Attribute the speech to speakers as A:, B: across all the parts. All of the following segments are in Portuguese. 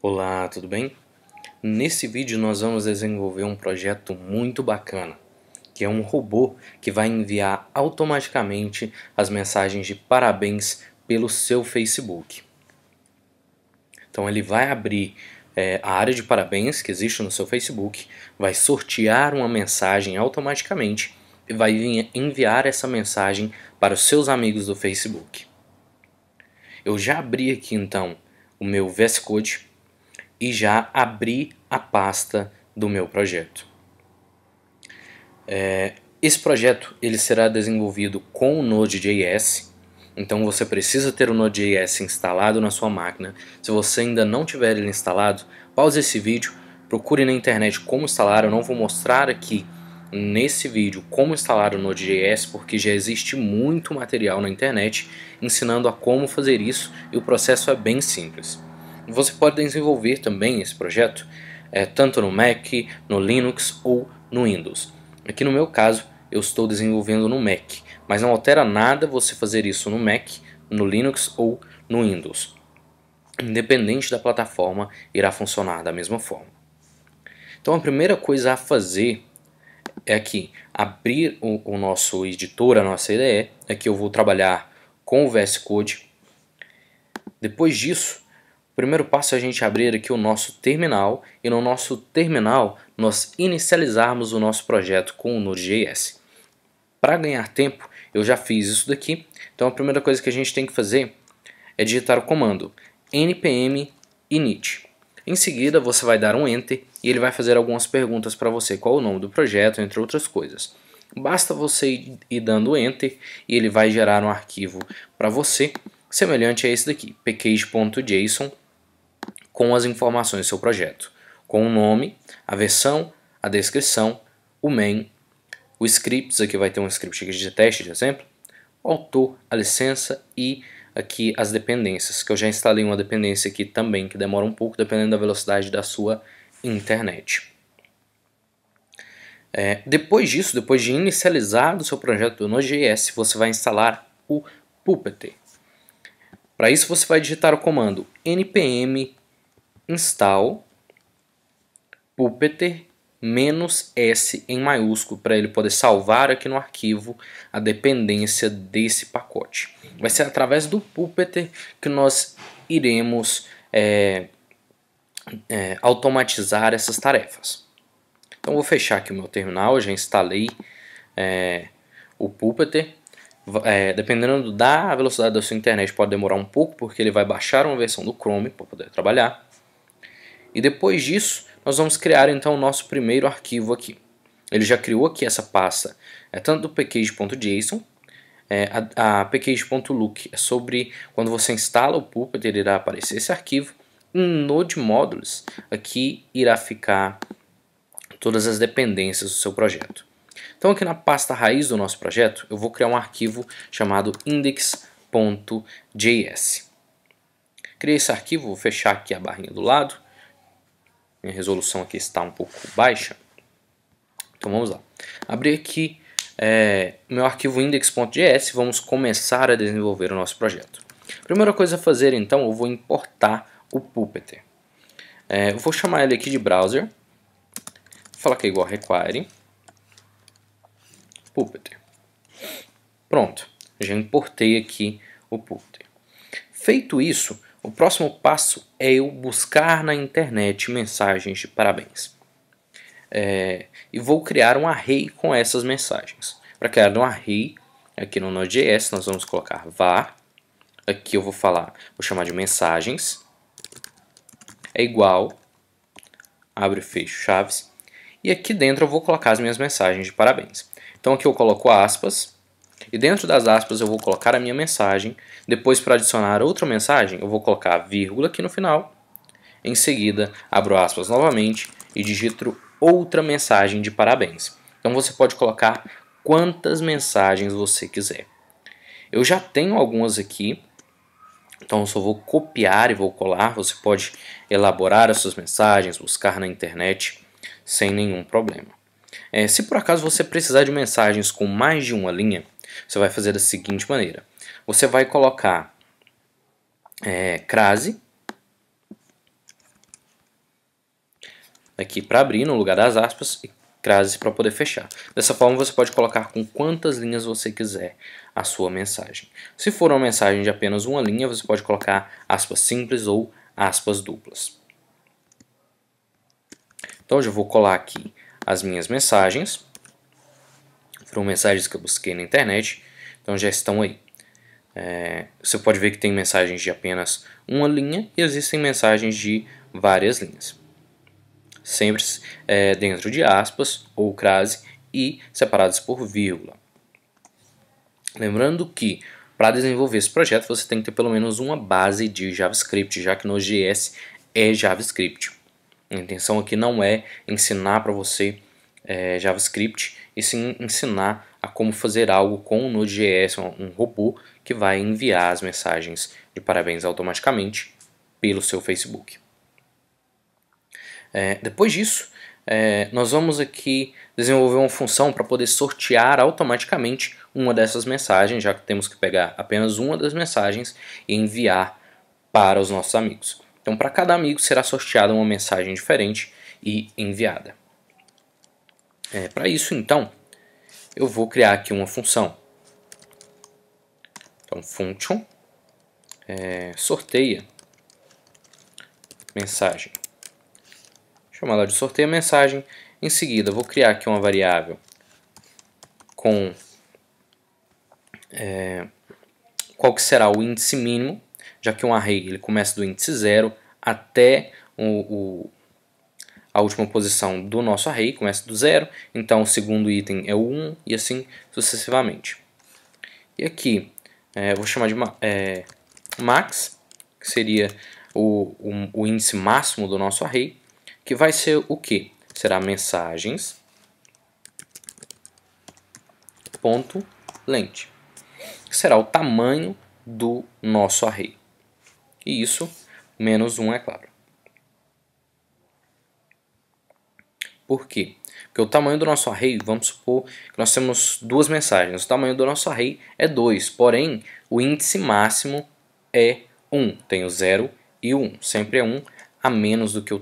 A: Olá, tudo bem? Nesse vídeo nós vamos desenvolver um projeto muito bacana, que é um robô que vai enviar automaticamente as mensagens de parabéns pelo seu Facebook. Então ele vai abrir é, a área de parabéns que existe no seu Facebook, vai sortear uma mensagem automaticamente e vai enviar essa mensagem para os seus amigos do Facebook. Eu já abri aqui então o meu VS Code e já abri a pasta do meu projeto. É, esse projeto ele será desenvolvido com o Node.js, então você precisa ter o Node.js instalado na sua máquina. Se você ainda não tiver ele instalado, pause esse vídeo, procure na internet como instalar. Eu não vou mostrar aqui nesse vídeo como instalar o Node.js, porque já existe muito material na internet ensinando a como fazer isso e o processo é bem simples. Você pode desenvolver também esse projeto é, tanto no Mac, no Linux ou no Windows. Aqui no meu caso, eu estou desenvolvendo no Mac, mas não altera nada você fazer isso no Mac, no Linux ou no Windows. Independente da plataforma, irá funcionar da mesma forma. Então a primeira coisa a fazer é aqui abrir o, o nosso editor, a nossa IDE. Aqui é eu vou trabalhar com o VS Code. Depois disso, primeiro passo é a gente abrir aqui o nosso terminal e no nosso terminal nós inicializarmos o nosso projeto com o Node.js. Para ganhar tempo, eu já fiz isso daqui, então a primeira coisa que a gente tem que fazer é digitar o comando npm init. Em seguida, você vai dar um enter e ele vai fazer algumas perguntas para você, qual o nome do projeto, entre outras coisas. Basta você ir dando enter e ele vai gerar um arquivo para você semelhante a esse daqui, package.json com as informações do seu projeto, com o nome, a versão, a descrição, o main, o script, aqui vai ter um script de teste, de exemplo, o autor, a licença e aqui as dependências, que eu já instalei uma dependência aqui também, que demora um pouco dependendo da velocidade da sua internet. É, depois disso, depois de inicializar o seu projeto no JS, você vai instalar o Puppeteer. Para isso, você vai digitar o comando npm install puppeter menos S em maiúsculo para ele poder salvar aqui no arquivo a dependência desse pacote. Vai ser através do Puppeter que nós iremos é, é, automatizar essas tarefas. Então vou fechar aqui o meu terminal, já instalei é, o Puppeter. É, dependendo da velocidade da sua internet pode demorar um pouco porque ele vai baixar uma versão do Chrome para poder trabalhar. E depois disso, nós vamos criar então o nosso primeiro arquivo aqui. Ele já criou aqui essa pasta, é tanto do package.json, é, a, a package.look é sobre quando você instala o Puppet, ele irá aparecer esse arquivo. Em Node Modules, aqui irá ficar todas as dependências do seu projeto. Então aqui na pasta raiz do nosso projeto, eu vou criar um arquivo chamado index.js. Criei esse arquivo, vou fechar aqui a barrinha do lado minha resolução aqui está um pouco baixa. Então vamos lá. Abrir aqui é, meu arquivo index.js, vamos começar a desenvolver o nosso projeto. Primeira coisa a fazer então, eu vou importar o Puppeter. É, eu vou chamar ele aqui de browser, vou falar que é igual require Puppeter. Pronto, já importei aqui o Puppeter. Feito isso, o próximo passo é eu buscar na internet mensagens de parabéns. É, e vou criar um array com essas mensagens. Para criar um array, aqui no Node.js nós vamos colocar var. Aqui eu vou falar, vou chamar de mensagens. É igual, abre e fecho chaves. E aqui dentro eu vou colocar as minhas mensagens de parabéns. Então aqui eu coloco aspas e dentro das aspas eu vou colocar a minha mensagem. Depois, para adicionar outra mensagem, eu vou colocar a vírgula aqui no final. Em seguida, abro aspas novamente e digito outra mensagem de parabéns. Então você pode colocar quantas mensagens você quiser. Eu já tenho algumas aqui, então eu só vou copiar e vou colar. Você pode elaborar as suas mensagens, buscar na internet sem nenhum problema. É, se por acaso você precisar de mensagens com mais de uma linha, você vai fazer da seguinte maneira: você vai colocar é, crase aqui para abrir no lugar das aspas e crase para poder fechar. Dessa forma você pode colocar com quantas linhas você quiser a sua mensagem. Se for uma mensagem de apenas uma linha, você pode colocar aspas simples ou aspas duplas. Então eu já vou colar aqui as minhas mensagens foram mensagens que eu busquei na internet, então já estão aí. É, você pode ver que tem mensagens de apenas uma linha e existem mensagens de várias linhas. Sempre é, dentro de aspas ou crase e separadas por vírgula. Lembrando que para desenvolver esse projeto você tem que ter pelo menos uma base de JavaScript, já que Node.js é JavaScript. A intenção aqui não é ensinar para você é, JavaScript e sim ensinar a como fazer algo com o Node.js, um robô que vai enviar as mensagens de parabéns automaticamente pelo seu Facebook. É, depois disso, é, nós vamos aqui desenvolver uma função para poder sortear automaticamente uma dessas mensagens, já que temos que pegar apenas uma das mensagens e enviar para os nossos amigos. Então, para cada amigo será sorteada uma mensagem diferente e enviada. É, Para isso, então, eu vou criar aqui uma função. Então, function é, sorteia mensagem. Chamar ela de sorteia mensagem. Em seguida, vou criar aqui uma variável com é, qual que será o índice mínimo, já que um array ele começa do índice 0 até o, o a última posição do nosso array começa do zero, então o segundo item é o 1 um, e assim sucessivamente. E aqui, é, vou chamar de é, max, que seria o, o, o, índice máximo do nosso array, que vai ser o que? Será mensagens ponto que será o tamanho do nosso array. E isso, menos 1, um, é claro. Por quê? Porque o tamanho do nosso array, vamos supor que nós temos duas mensagens. O tamanho do nosso array é 2, porém o índice máximo é 1. Um. Tem o 0 e o 1. Um. Sempre é 1 um a menos do que o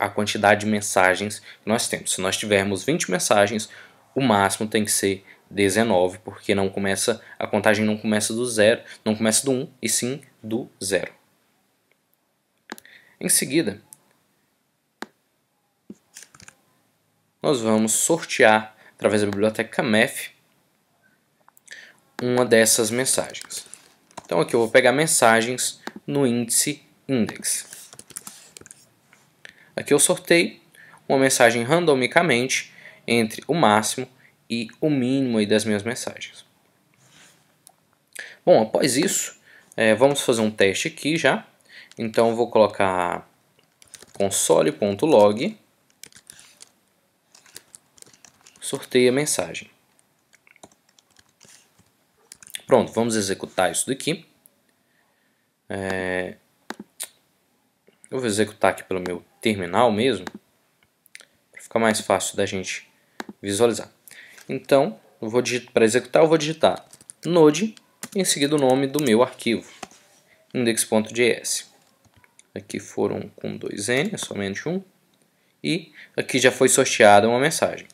A: a quantidade de mensagens que nós temos. Se nós tivermos 20 mensagens, o máximo tem que ser 19, porque não começa a contagem não começa do 0, não começa do 1 um, e sim do 0. Em seguida, nós vamos sortear, através da biblioteca MEF, uma dessas mensagens. Então aqui eu vou pegar mensagens no índice index. Aqui eu sorteio uma mensagem randomicamente entre o máximo e o mínimo das minhas mensagens. Bom, após isso, é, vamos fazer um teste aqui já. Então vou colocar console.log sorteia a mensagem. Pronto, vamos executar isso daqui. É... Eu vou executar aqui pelo meu terminal mesmo, para ficar mais fácil da gente visualizar. Então, para executar, eu vou digitar node em seguida o nome do meu arquivo, index.js. Aqui foram com dois n, somente um. E aqui já foi sorteada uma mensagem.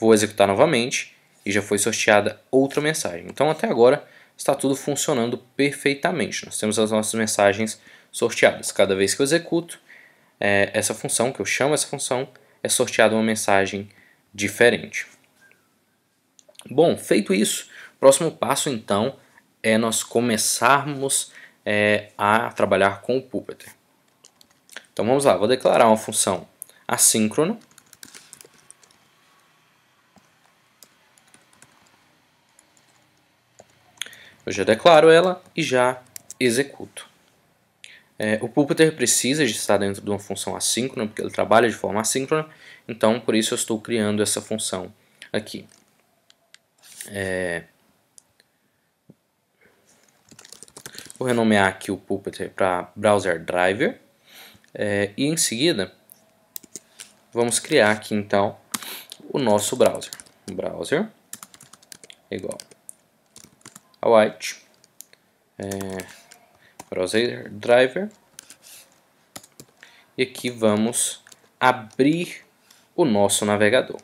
A: Vou executar novamente e já foi sorteada outra mensagem. Então até agora está tudo funcionando perfeitamente. Nós temos as nossas mensagens sorteadas. Cada vez que eu executo é, essa função, que eu chamo essa função, é sorteada uma mensagem diferente. Bom, feito isso, próximo passo então é nós começarmos é, a trabalhar com o Puppeteer. Então vamos lá, vou declarar uma função assíncrona Eu já declaro ela e já executo. É, o Puppeter precisa de estar dentro de uma função assíncrona, porque ele trabalha de forma assíncrona, então por isso eu estou criando essa função aqui. É... Vou renomear aqui o Puppeter para Browser Driver. É, e em seguida, vamos criar aqui então o nosso browser. Browser igual White, é, browser driver e aqui vamos abrir o nosso navegador.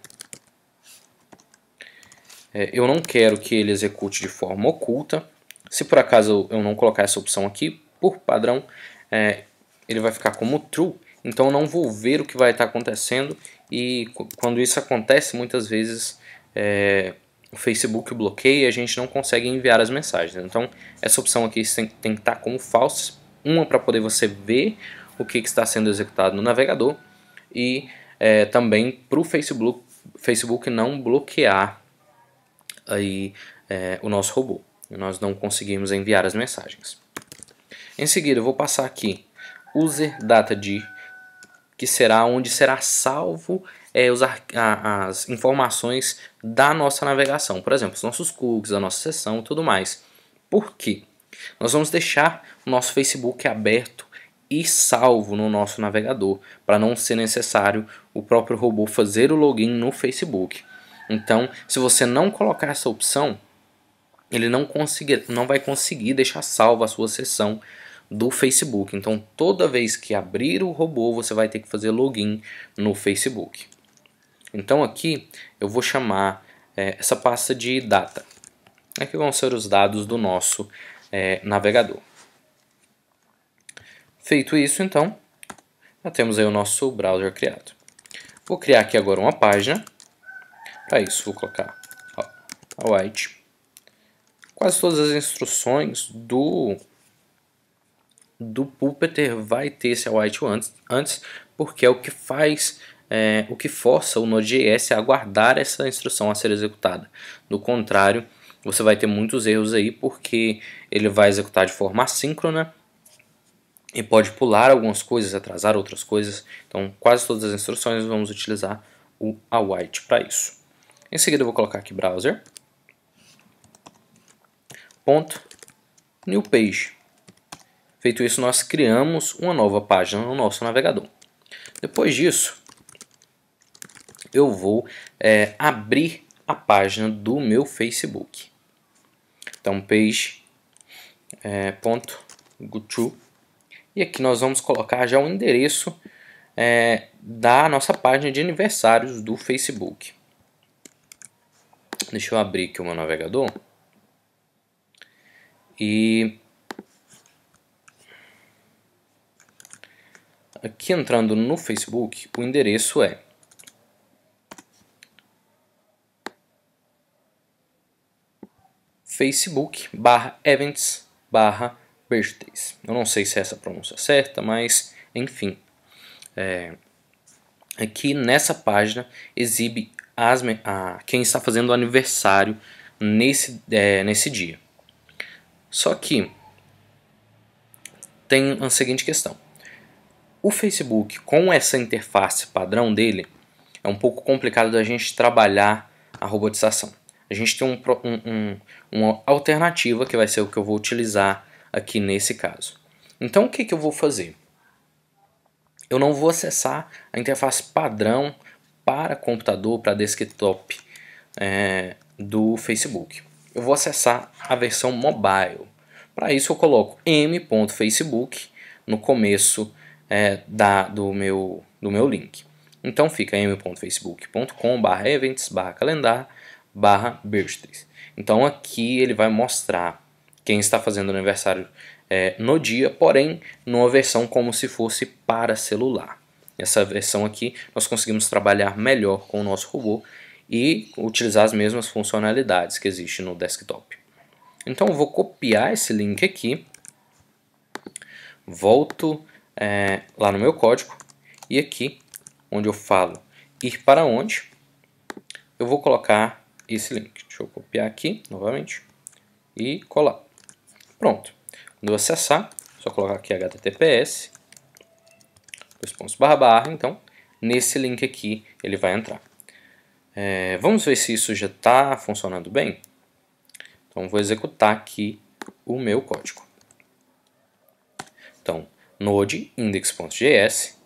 A: É, eu não quero que ele execute de forma oculta. Se por acaso eu não colocar essa opção aqui, por padrão, é, ele vai ficar como true. Então eu não vou ver o que vai estar acontecendo e quando isso acontece, muitas vezes é, o Facebook bloqueia e a gente não consegue enviar as mensagens. Então, essa opção aqui tem, que estar tá como falsa, uma para poder você ver o que, que, está sendo executado no navegador e é, também para o Facebook, Facebook não bloquear aí, é, o nosso robô. Nós não conseguimos enviar as mensagens. Em seguida, eu vou passar aqui user data de que será onde será salvo é, os, a, as informações da nossa navegação, por exemplo, os nossos cookies, a nossa sessão e tudo mais. Por quê? Nós vamos deixar o nosso Facebook aberto e salvo no nosso navegador, para não ser necessário o próprio robô fazer o login no Facebook. Então, se você não colocar essa opção, ele não, conseguir, não vai conseguir deixar salva a sua sessão do Facebook. Então, toda vez que abrir o robô, você vai ter que fazer login no Facebook. Então aqui eu vou chamar é, essa pasta de data. Aqui vão ser os dados do nosso é, navegador. Feito isso, então, já temos aí o nosso browser criado. Vou criar aqui agora uma página. Para isso, vou colocar a white. Quase todas as instruções do do Puppeter vai ter esse white antes, antes porque é o que faz é, o que força o Node.js a aguardar essa instrução a ser executada. Do contrário, você vai ter muitos erros aí porque ele vai executar de forma assíncrona e pode pular algumas coisas, atrasar outras coisas. Então, quase todas as instruções vamos utilizar o await para isso. Em seguida, eu vou colocar aqui browser. Ponto, new page. Feito isso, nós criamos uma nova página no nosso navegador. Depois disso, eu vou é, abrir a página do meu Facebook. Então, page é, ponto gutu e aqui nós vamos colocar já o endereço é, da nossa página de aniversários do Facebook. Deixa eu abrir aqui o meu navegador e aqui entrando no Facebook, o endereço é facebook barra events barra birthdays. Eu não sei se é essa pronúncia certa, mas enfim. É, aqui é nessa página exibe as, a, quem está fazendo aniversário nesse, é, nesse dia. Só que tem a seguinte questão. O Facebook, com essa interface padrão dele, é um pouco complicado da gente trabalhar a robotização a gente tem um, um, um, uma alternativa que vai ser o que eu vou utilizar aqui nesse caso. Então o que, que eu vou fazer? Eu não vou acessar a interface padrão para computador, para desktop é, do Facebook. Eu vou acessar a versão mobile. Para isso eu coloco m.facebook no começo é, da, do, meu, do meu link. Então fica m.facebook.com/events/calendar barra birthdays. Então aqui ele vai mostrar quem está fazendo aniversário é, no dia, porém numa versão como se fosse para celular. Essa versão aqui nós conseguimos trabalhar melhor com o nosso robô e utilizar as mesmas funcionalidades que existe no desktop. Então eu vou copiar esse link aqui, volto é, lá no meu código e aqui onde eu falo ir para onde, eu vou colocar esse link. Deixa eu copiar aqui novamente e colar. Pronto. Quando eu acessar, é só colocar aqui https, dois pontos barra barra, então nesse link aqui ele vai entrar. É, vamos ver se isso já está funcionando bem? Então vou executar aqui o meu código. Então, node index.js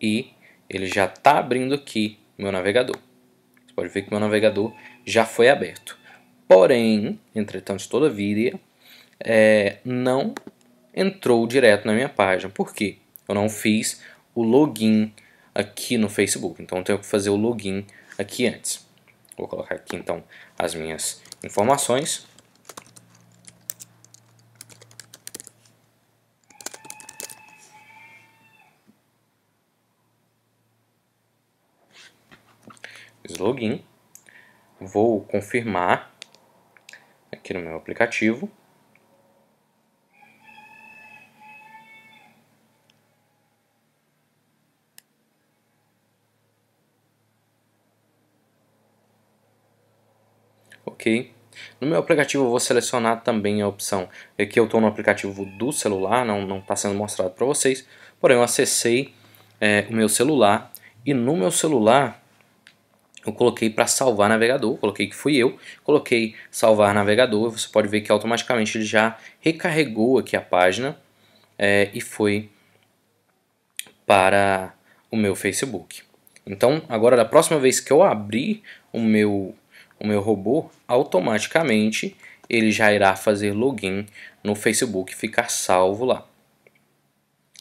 A: e ele já está abrindo aqui meu navegador. Você pode ver que meu navegador já foi aberto. Porém, entretanto, todavia, é, não entrou direto na minha página. Por quê? Eu não fiz o login aqui no Facebook. Então, eu tenho que fazer o login aqui antes. Vou colocar aqui, então, as minhas informações. Fiz login vou confirmar aqui no meu aplicativo. Ok. No meu aplicativo eu vou selecionar também a opção, aqui é eu estou no aplicativo do celular, não está sendo mostrado para vocês, porém eu acessei é, o meu celular e no meu celular eu coloquei para salvar navegador, coloquei que fui eu, coloquei salvar navegador, você pode ver que automaticamente ele já recarregou aqui a página é, e foi para o meu Facebook. Então, agora da próxima vez que eu abrir o meu, o meu robô, automaticamente ele já irá fazer login no Facebook e ficar salvo lá.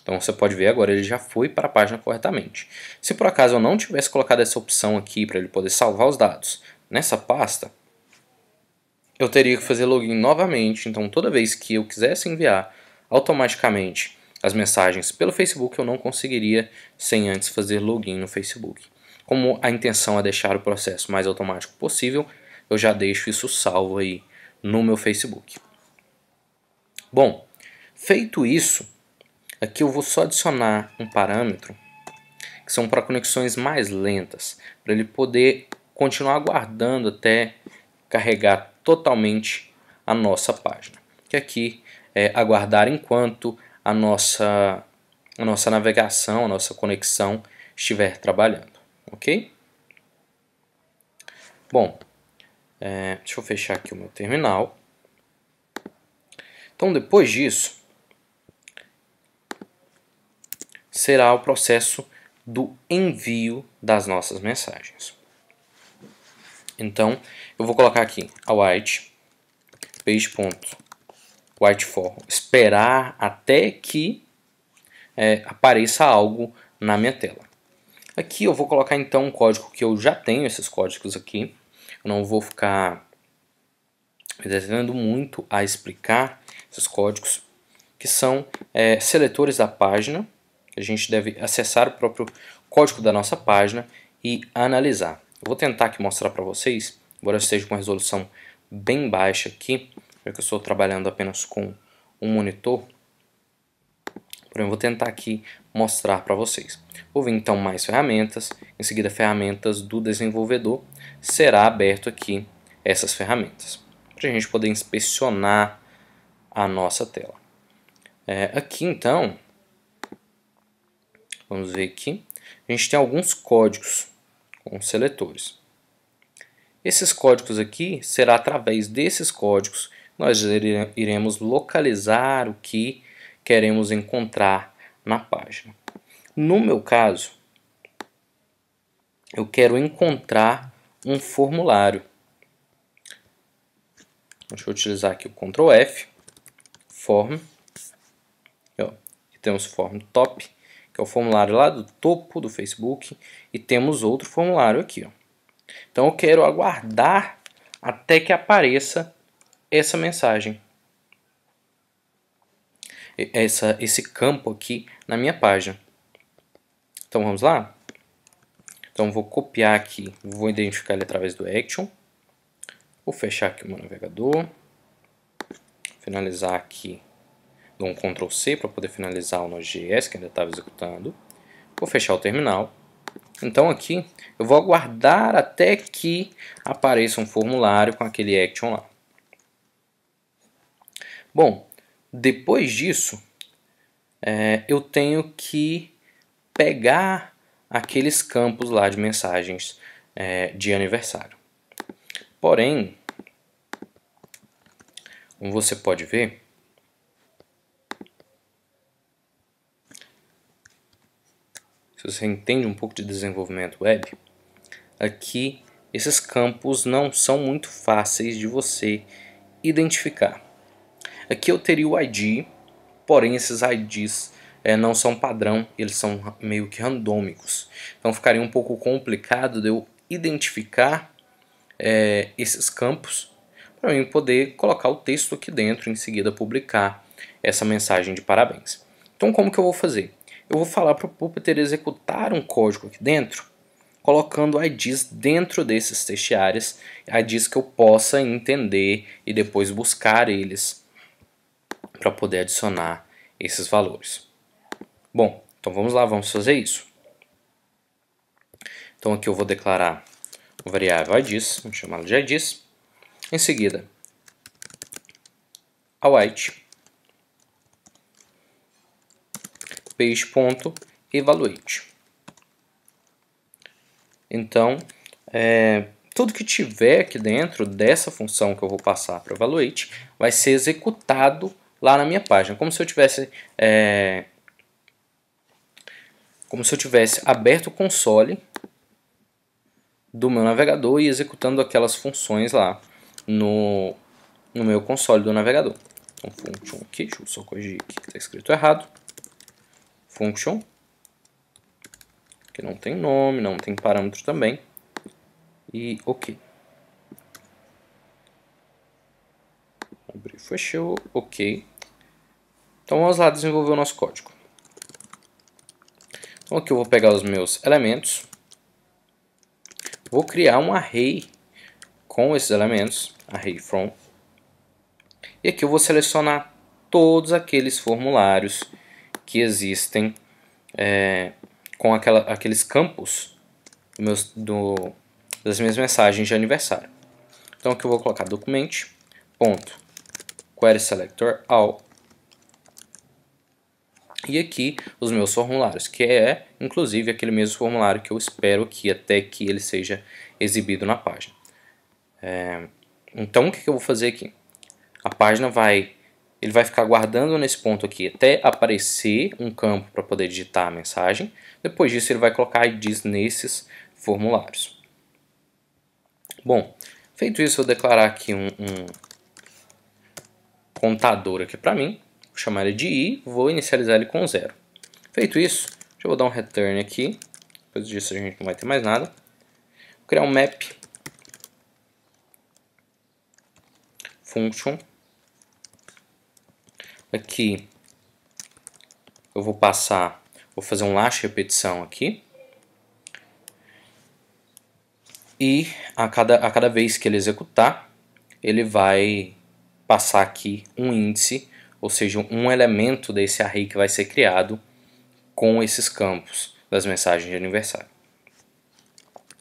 A: Então você pode ver agora, ele já foi para a página corretamente. Se por acaso eu não tivesse colocado essa opção aqui para ele poder salvar os dados nessa pasta, eu teria que fazer login novamente, então toda vez que eu quisesse enviar automaticamente as mensagens pelo Facebook, eu não conseguiria sem antes fazer login no Facebook. Como a intenção é deixar o processo mais automático possível, eu já deixo isso salvo aí no meu Facebook. Bom, feito isso, Aqui eu vou só adicionar um parâmetro, que são para conexões mais lentas, para ele poder continuar aguardando até carregar totalmente a nossa página. Que aqui é aguardar enquanto a nossa, a nossa navegação, a nossa conexão estiver trabalhando, ok? Bom, é, deixa eu fechar aqui o meu terminal. Então, depois disso, será o processo do envio das nossas mensagens. Então, eu vou colocar aqui a white page for esperar até que é, apareça algo na minha tela. Aqui eu vou colocar então um código que eu já tenho esses códigos aqui. Eu não vou ficar me desenhando muito a explicar esses códigos que são é, seletores da página a gente deve acessar o próprio código da nossa página e analisar. Eu vou tentar aqui mostrar para vocês, embora eu esteja com uma resolução bem baixa aqui, já que eu estou trabalhando apenas com um monitor, porém eu vou tentar aqui mostrar para vocês. Vou vir então mais ferramentas, em seguida ferramentas do desenvolvedor, será aberto aqui essas ferramentas, para a gente poder inspecionar a nossa tela. É, aqui então, Vamos ver aqui. A gente tem alguns códigos com seletores. Esses códigos aqui, será através desses códigos nós iremos localizar o que queremos encontrar na página. No meu caso, eu quero encontrar um formulário. Deixa eu utilizar aqui o Ctrl F, Form, temos Form Top, que é o formulário lá do topo do Facebook, e temos outro formulário aqui. Ó. Então eu quero aguardar até que apareça essa mensagem. Essa, esse campo aqui na minha página. Então vamos lá? Então vou copiar aqui, vou identificar ele através do Action. Vou fechar aqui o meu navegador. Finalizar aqui dou um Ctrl C para poder finalizar o Node.js que ainda estava executando, vou fechar o terminal. Então aqui eu vou aguardar até que apareça um formulário com aquele action lá. Bom, depois disso é, eu tenho que pegar aqueles campos lá de mensagens é, de aniversário. Porém, como você pode ver, se você entende um pouco de desenvolvimento web, aqui esses campos não são muito fáceis de você identificar. Aqui eu teria o ID, porém esses IDs é, eh, não são padrão, eles são meio que randômicos. Então ficaria um pouco complicado de eu identificar é, esses campos para eu poder colocar o texto aqui dentro e em seguida publicar essa mensagem de parabéns. Então como que eu vou fazer? eu vou falar para o Puppeteer executar um código aqui dentro, colocando IDs dentro desses testiários, IDs que eu possa entender e depois buscar eles para poder adicionar esses valores. Bom, então vamos lá, vamos fazer isso. Então aqui eu vou declarar uma variável IDs, vamos chamá-la de IDs. Em seguida, a white page.evaluate. Então, é, tudo que tiver aqui dentro dessa função que eu vou passar para evaluate vai ser executado lá na minha página, como se eu tivesse é, como se eu tivesse aberto o console do meu navegador e executando aquelas funções lá no, no meu console do navegador. Então, aqui, deixa eu só corrigir aqui que está escrito errado function, que não tem nome, não tem parâmetro também, e ok. Abrir, fechou, ok. Então vamos lá desenvolver o nosso código. Então aqui eu vou pegar os meus elementos, vou criar um array com esses elementos, array from, e aqui eu vou selecionar todos aqueles formulários que existem é, com aquela, aqueles campos do meus, do, das minhas mensagens de aniversário. Então aqui eu vou colocar documento ponto, query selector all, e aqui os meus formulários, que é inclusive aquele mesmo formulário que eu espero aqui até que ele seja exibido na página. É, então o que eu vou fazer aqui? A página vai ele vai ficar guardando nesse ponto aqui até aparecer um campo para poder digitar a mensagem. Depois disso ele vai colocar IDs nesses formulários. Bom, feito isso, vou declarar aqui um, um contador aqui para mim. Vou chamar ele de i, vou inicializar ele com zero. Feito isso, já vou dar um return aqui. Depois disso a gente não vai ter mais nada. Vou criar um map function Aqui eu vou passar, vou fazer um laço repetição aqui. E a cada, a cada vez que ele executar, ele vai passar aqui um índice, ou seja, um elemento desse array que vai ser criado com esses campos das mensagens de aniversário.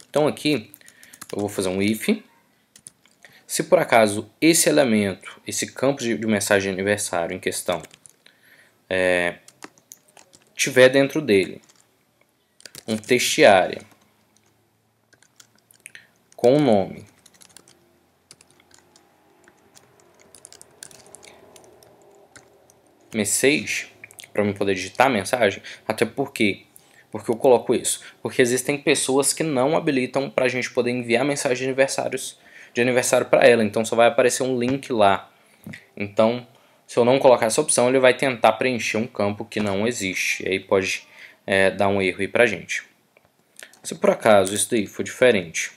A: Então aqui eu vou fazer um if se por acaso esse elemento, esse campo de, de mensagem de aniversário em questão, é, tiver dentro dele um área com o nome message para eu poder digitar a mensagem, até porque porque eu coloco isso, porque existem pessoas que não habilitam para a gente poder enviar mensagens de aniversários de aniversário para ela, então só vai aparecer um link lá. Então, se eu não colocar essa opção, ele vai tentar preencher um campo que não existe, e aí pode é, dar um erro aí para gente. Se por acaso isso daí for diferente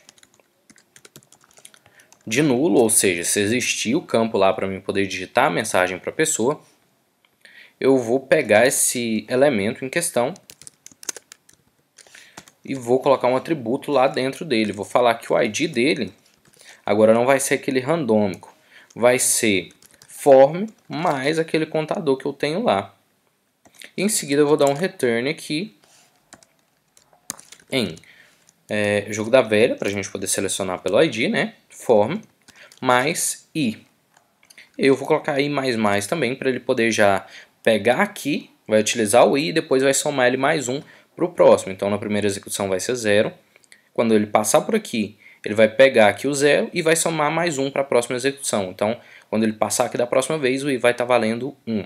A: de nulo, ou seja, se existir o campo lá para mim poder digitar a mensagem para a pessoa, eu vou pegar esse elemento em questão e vou colocar um atributo lá dentro dele. Vou falar que o ID dele Agora não vai ser aquele randômico, vai ser form mais aquele contador que eu tenho lá. Em seguida eu vou dar um return aqui em é, jogo da velha, para a gente poder selecionar pelo ID, né? Form, mais i. Eu vou colocar i mais mais também, para ele poder já pegar aqui, vai utilizar o i e depois vai somar ele mais um para o próximo. Então na primeira execução vai ser zero. Quando ele passar por aqui ele vai pegar aqui o zero e vai somar mais um para a próxima execução. Então, quando ele passar aqui da próxima vez, o i vai estar tá valendo 1.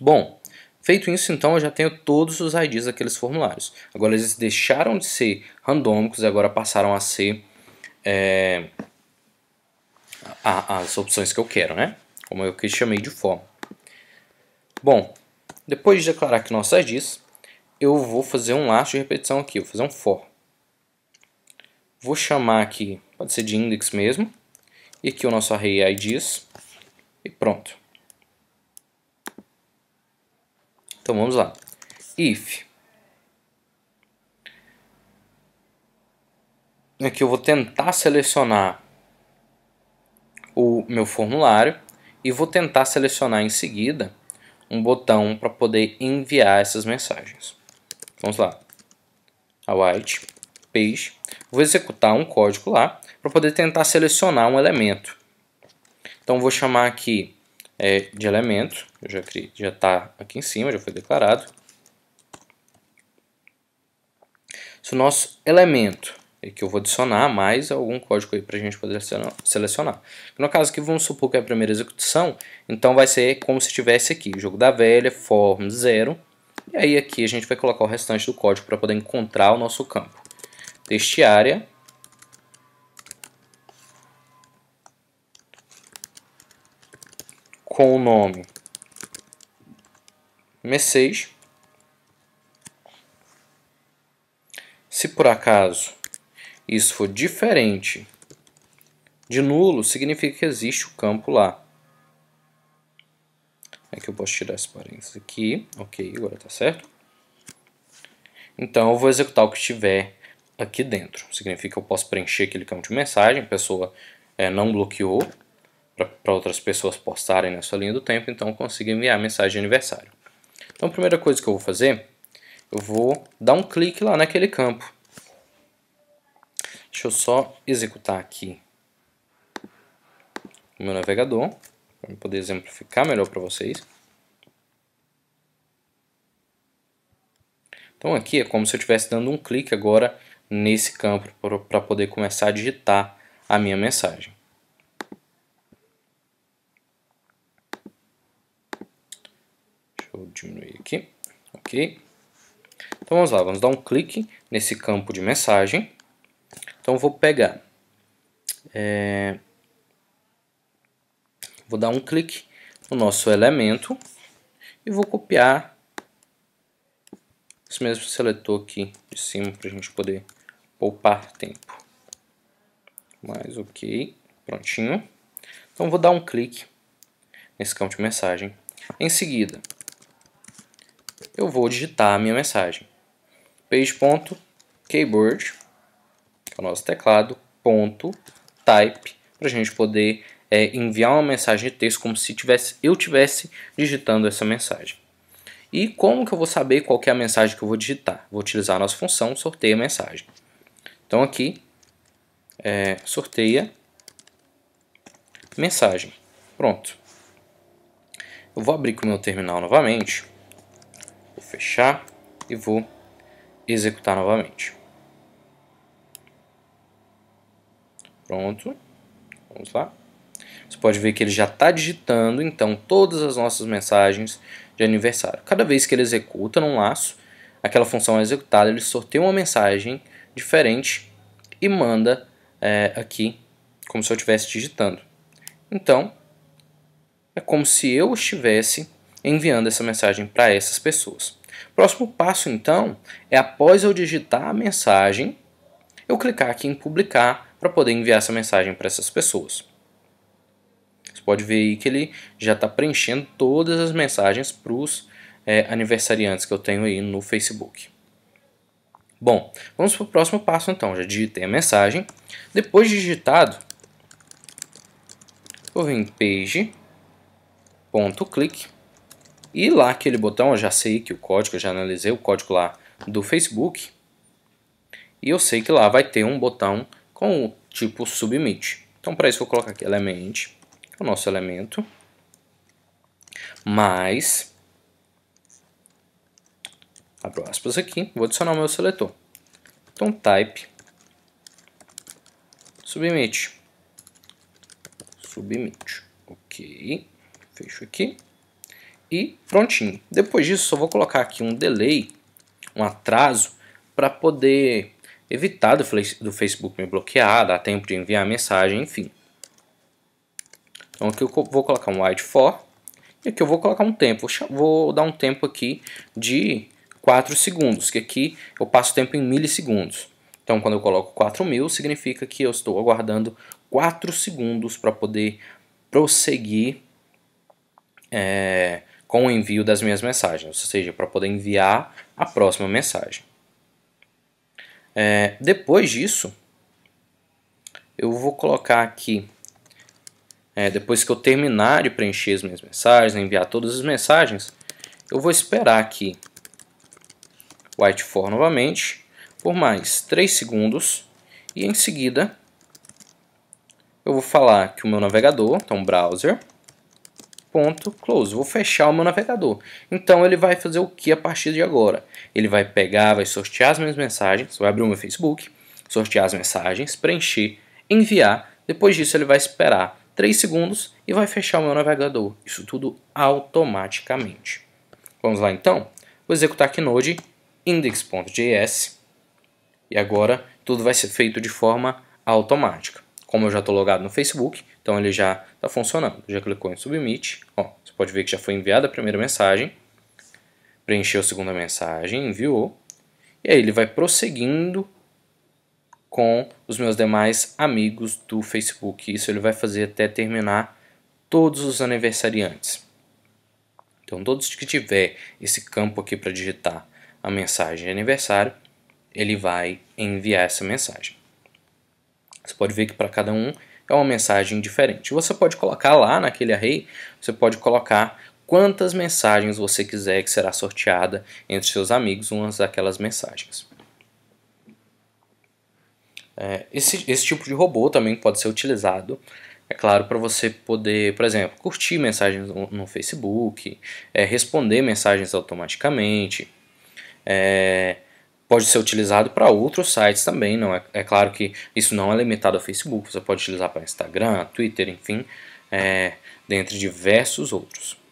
A: Bom, feito isso, então, eu já tenho todos os IDs daqueles formulários. Agora, eles deixaram de ser randômicos e agora passaram a ser é, a, as opções que eu quero, né? Como eu que chamei de forma. Bom, depois de declarar aqui nossos IDs, eu vou fazer um laço de repetição aqui, vou fazer um for. Vou chamar aqui, pode ser de index mesmo. E aqui o nosso array IDs. E pronto. Então vamos lá. If. Aqui eu vou tentar selecionar o meu formulário e vou tentar selecionar em seguida um botão para poder enviar essas mensagens. Vamos lá. A white page Vou executar um código lá para poder tentar selecionar um elemento. Então vou chamar aqui é, de elemento, eu já está aqui em cima, já foi declarado. Se o nosso elemento, que eu vou adicionar mais algum código aí para a gente poder selecionar. No caso aqui, vamos supor que é a primeira execução, então vai ser como se tivesse aqui, jogo da velha, form 0, e aí aqui a gente vai colocar o restante do código para poder encontrar o nosso campo deste área. Com o nome Mercedes. Se por acaso isso for diferente de nulo, significa que existe o campo lá. É que eu posso tirar esse parênteses aqui. Ok, agora está certo. Então eu vou executar o que estiver aqui dentro. Significa que eu posso preencher aquele campo de mensagem, a pessoa é, não bloqueou para outras pessoas postarem na sua linha do tempo, então eu consigo enviar a mensagem de aniversário. Então a primeira coisa que eu vou fazer, eu vou dar um clique lá naquele campo. Deixa eu só executar aqui o meu navegador, para poder exemplificar melhor para vocês. Então aqui é como se eu estivesse dando um clique agora nesse campo para poder começar a digitar a minha mensagem. Deixa eu diminuir aqui. Ok. Então vamos lá, vamos dar um clique nesse campo de mensagem. Então vou pegar, é, vou dar um clique no nosso elemento e vou copiar esse mesmo seletor aqui de cima para a gente poder poupar tempo. Mais ok, prontinho. Então vou dar um clique nesse campo de mensagem. Em seguida, eu vou digitar a minha mensagem. page.keyboard, que é o nosso teclado, ponto, type, para a gente poder é, enviar uma mensagem de texto como se tivesse, eu tivesse digitando essa mensagem. E como que eu vou saber qual é a mensagem que eu vou digitar? Vou utilizar a nossa função sorteia mensagem. Então aqui, é, sorteia mensagem. Pronto. Eu vou abrir com o meu terminal novamente. Vou fechar e vou executar novamente. Pronto. Vamos lá. Você pode ver que ele já está digitando, então, todas as nossas mensagens de aniversário. Cada vez que ele executa num laço, aquela função é executada, ele sorteia uma mensagem diferente e manda é, aqui como se eu estivesse digitando. Então, é como se eu estivesse enviando essa mensagem para essas pessoas. Próximo passo, então, é após eu digitar a mensagem, eu clicar aqui em publicar para poder enviar essa mensagem para essas pessoas. Você pode ver aí que ele já está preenchendo todas as mensagens para os é, aniversariantes que eu tenho aí no Facebook. Bom, vamos para o próximo passo então. Já digitei a mensagem. Depois de digitado, vou vir em page, ponto, e lá aquele botão, eu já sei que o código, eu já analisei o código lá do Facebook, e eu sei que lá vai ter um botão com o tipo submit. Então para isso vou colocar aqui element, o nosso elemento, mais abro aspas aqui, vou adicionar o meu seletor. Então type submit. Submit. OK. Fecho aqui. E prontinho. Depois disso, só vou colocar aqui um delay, um atraso para poder evitar do, Facebook me bloquear, dar tempo de enviar mensagem, enfim. Então aqui eu vou colocar um white for e aqui eu vou colocar um tempo. Vou dar um tempo aqui de 4 segundos, que aqui eu passo o tempo em milissegundos. Então, quando eu coloco 4 mil, significa que eu estou aguardando 4 segundos para poder prosseguir é, com o envio das minhas mensagens, ou seja, para poder enviar a próxima mensagem. É, depois disso, eu vou colocar aqui, é, depois que eu terminar de preencher as minhas mensagens, enviar todas as mensagens, eu vou esperar aqui white for novamente por mais 3 segundos e em seguida eu vou falar que o meu navegador, então browser, ponto close, vou fechar o meu navegador. Então ele vai fazer o que a partir de agora? Ele vai pegar, vai sortear as minhas mensagens, vai abrir o meu Facebook, sortear as mensagens, preencher, enviar, depois disso ele vai esperar 3 segundos e vai fechar o meu navegador. Isso tudo automaticamente. Vamos lá então? Vou executar aqui Node index.js e agora tudo vai ser feito de forma automática. Como eu já estou logado no Facebook, então ele já está funcionando. Já clicou em Submit, ó, você pode ver que já foi enviada a primeira mensagem, preencheu a segunda mensagem, enviou, e aí ele vai prosseguindo com os meus demais amigos do Facebook. Isso ele vai fazer até terminar todos os aniversariantes. Então, todos que tiver esse campo aqui para digitar a mensagem de aniversário, ele vai enviar essa mensagem. Você pode ver que para cada um é uma mensagem diferente. Você pode colocar lá naquele array, você pode colocar quantas mensagens você quiser que será sorteada entre seus amigos, uma daquelas mensagens. É, esse, esse tipo de robô também pode ser utilizado é claro, para você poder, por exemplo, curtir mensagens no, Facebook, é, responder mensagens automaticamente, é, pode ser utilizado para outros sites também. Não é, é claro que isso não é limitado ao Facebook, você pode utilizar para Instagram, Twitter, enfim, é, dentre diversos outros.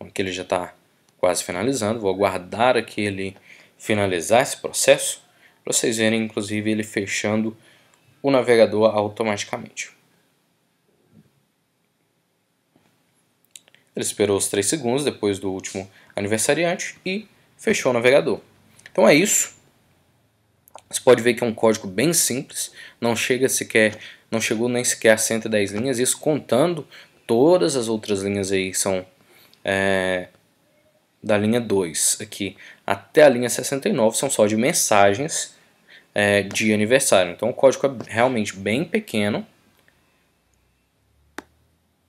A: aqui ele já está quase finalizando, vou aguardar aqui ele finalizar esse processo, para vocês verem inclusive ele fechando o navegador automaticamente. Ele esperou os 3 segundos depois do último aniversariante e fechou o navegador. Então é isso. Você pode ver que é um código bem simples, não chega sequer, não chegou nem sequer a 110 linhas, isso contando todas as outras linhas aí são é, da linha 2 aqui até a linha 69 são só de mensagens é, de aniversário. Então o código é realmente bem pequeno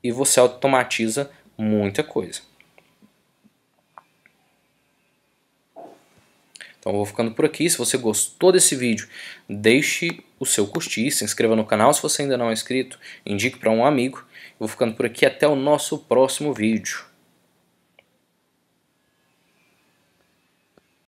A: e você automatiza muita coisa. Então eu vou ficando por aqui. Se você gostou desse vídeo, deixe o seu curtir, se inscreva no canal se você ainda não é inscrito, indique para um amigo. Eu vou ficando por aqui até o nosso próximo vídeo.